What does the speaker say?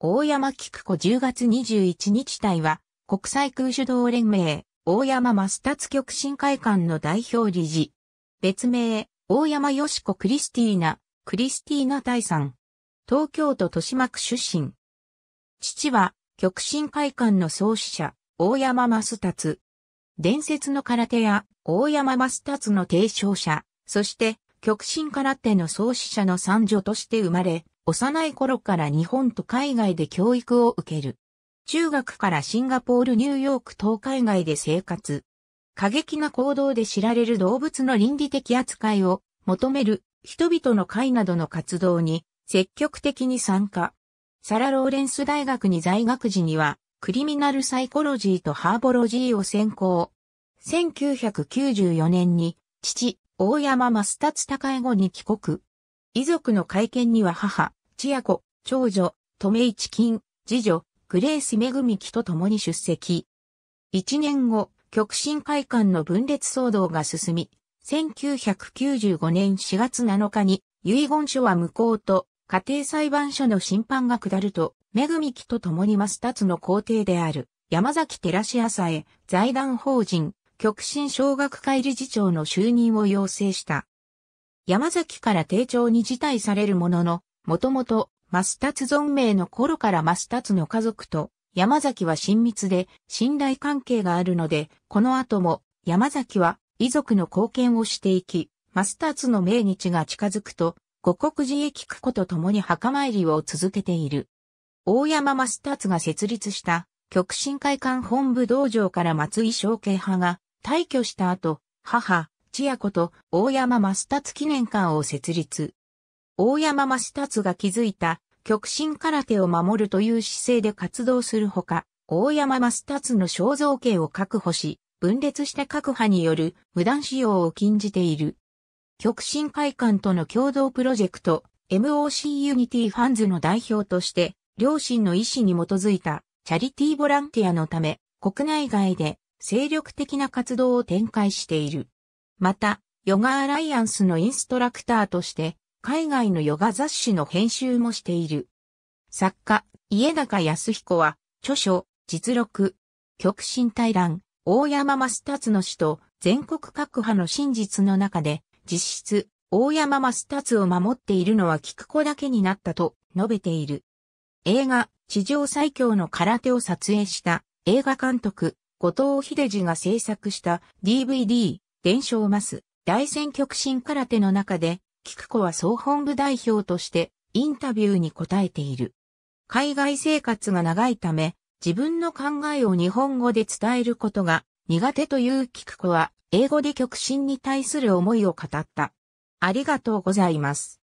大山菊子10月21日隊は、国際空手道連盟、大山マスタツ極真会館の代表理事。別名、大山よしこクリスティーナ、クリスティーナ大さん。東京都豊島区出身。父は、極真会館の創始者、大山マスタツ。伝説の空手や、大山マスタツの提唱者、そして、極真空手の創始者の三女として生まれ、幼い頃から日本と海外で教育を受ける。中学からシンガポール、ニューヨーク等海外で生活。過激な行動で知られる動物の倫理的扱いを求める人々の会などの活動に積極的に参加。サラ・ローレンス大学に在学時にはクリミナルサイコロジーとハーボロジーを専攻。1994年に父、大山マスタツ高江後に帰国。遺族の会見には母、千夜子、長女、留市金、次女、グレース恵樹と共に出席。一年後、極真会館の分裂騒動が進み、1995年4月7日に遺言書は無効と家庭裁判所の審判が下ると、恵きと共にマスタツの皇帝である山崎照志朝へ財団法人極真小学会理事長の就任を要請した。山崎から丁長に辞退されるものの、もともと、マスタツ存命の頃からマスタツの家族と、山崎は親密で信頼関係があるので、この後も山崎は遺族の貢献をしていき、マスターツの命日が近づくと、五国寺へ聞くこと共に墓参りを続けている。大山マスターツが設立した極真会館本部道場から松井正慶派が退去した後、母、千夜子と大山マスターツ記念館を設立。大山増達が築いた極真空手を守るという姿勢で活動するほか、大山増達の肖像権を確保し、分裂した各派による無断使用を禁じている。極真会館との共同プロジェクト、MOC ユニティファンズの代表として、両親の意思に基づいたチャリティーボランティアのため、国内外で精力的な活動を展開している。また、ヨガアライアンスのインストラクターとして、海外のヨガ雑誌の編集もしている。作家、家高康彦は、著書、実録、極真対談、大山マ達の死と全国各派の真実の中で、実質、大山マ達を守っているのは菊子だけになったと述べている。映画、地上最強の空手を撮影した映画監督、後藤秀治が制作した DVD、伝承マス、大戦極真空手の中で、菊子は総本部代表としてインタビューに答えている。海外生活が長いため、自分の考えを日本語で伝えることが苦手という菊子は、英語で極真に対する思いを語った。ありがとうございます。